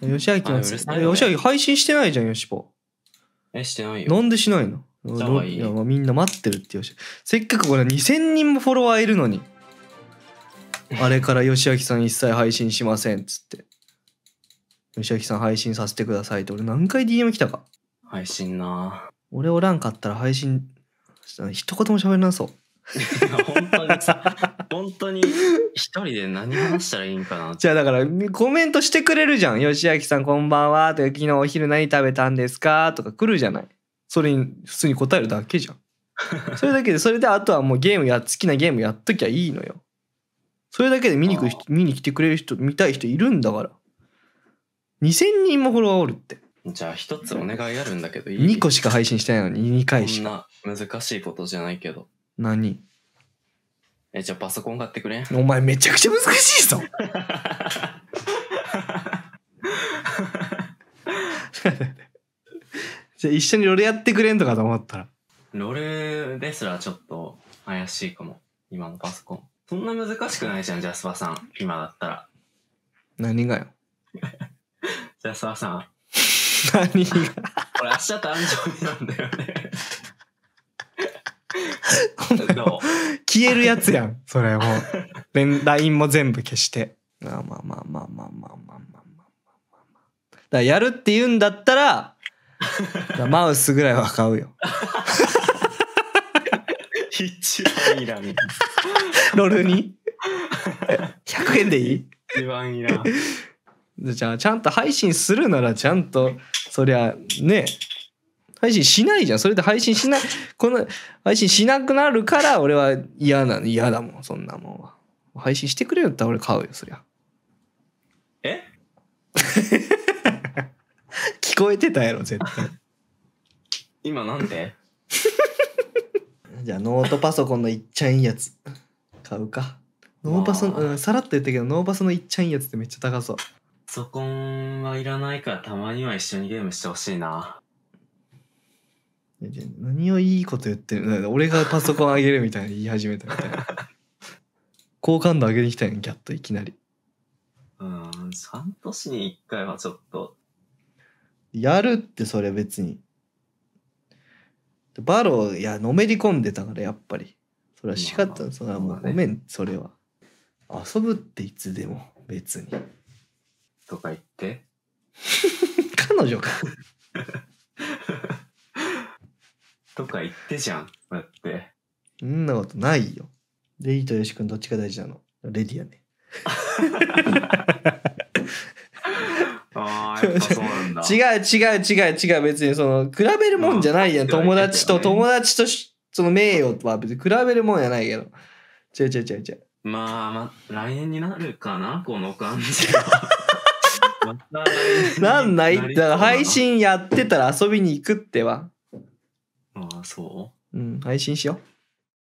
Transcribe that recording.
吉明の、吉明配信してないじゃん、よしぽ。え、してないよ。なんでしないのいやみんな待ってるってよし。せっかくこれ2000人もフォロワーいるのに。あれから吉明さん一切配信しませんっつって。吉明さん配信させてくださいって俺何回 DM 来たか。配信な俺おらんかったら配信、一言も喋らなそう。本当にさ、本当に一人で何話したらいいんかなって。じゃあだからコメントしてくれるじゃん。吉明さんこんばんは。とか昨日お昼何食べたんですかとか来るじゃない。それに普通に答えるだけじゃん。それだけで、それであとはもうゲームや、好きなゲームやっときゃいいのよ。それだけで見に来る人、見に来てくれる人、見たい人いるんだから。2000人もフォロワーおるって。じゃあ一つお願いあるんだけどいい ?2 個しか配信してないのに2回しか。んな難しいことじゃないけど。何え、じゃあパソコン買ってくれお前めちゃくちゃ難しいぞ じゃあ一緒にロレやってくれんとかと思ったら。ロレですらちょっと怪しいかも。今のパソコン。そんな難しくないじゃん、ジャスバさん。今だったら。何がよ。ジャスバさん。何がこれ明日誕生日なんだよね 消えるやつやん、それもう。LINE も全部消して。まあまあまあまあまあまあまあまあまあまあ。だやるって言うんだったら、マウスぐらいは買うよ。一番いらん。ロールに ?100 円でいい一番いらん。じゃあ、ちゃんと配信するなら、ちゃんと、そりゃ、ね、配信しないじゃん。それで配信しない、この、配信しなくなるから、俺は嫌なの、嫌だもん、そんなもんは。配信してくれよっら俺買うよ、そりゃ。え 聞こえてたやろ、絶対。今なんで じゃあ、ノートパソコンのいっちゃいいやつ、買うか。ノーパソ、まあ、うん、さらっと言ったけど、ノーパソのいっちゃいいやつってめっちゃ高そう。パソコンはいらないから、たまには一緒にゲームしてほしいな。何をいいこと言ってる俺がパソコンあげるみたいに言い始めたみたいな好感度上げてきたやんギャッといきなりうん3年に1回はちょっとやるってそれ別にバロいやのめり込んでたからやっぱりそれは仕方、まあ、それはもうごめん、それは遊ぶっていつでも別にとか言って 彼女かか言ってじゃん。だって。そんなことないよ。レイとヨシ君どっちが大事なのレディアね。あやっぱそうなんだ 違う違う違う違う別にその比べるもんじゃないやん、友達と友達とその名誉とは別に比べるもんじゃないけど違う違う違う違うまあまあ来年になるかなこの感じは なんないだから配信やってたら遊びに行くってはああ、そううん、配信しよう。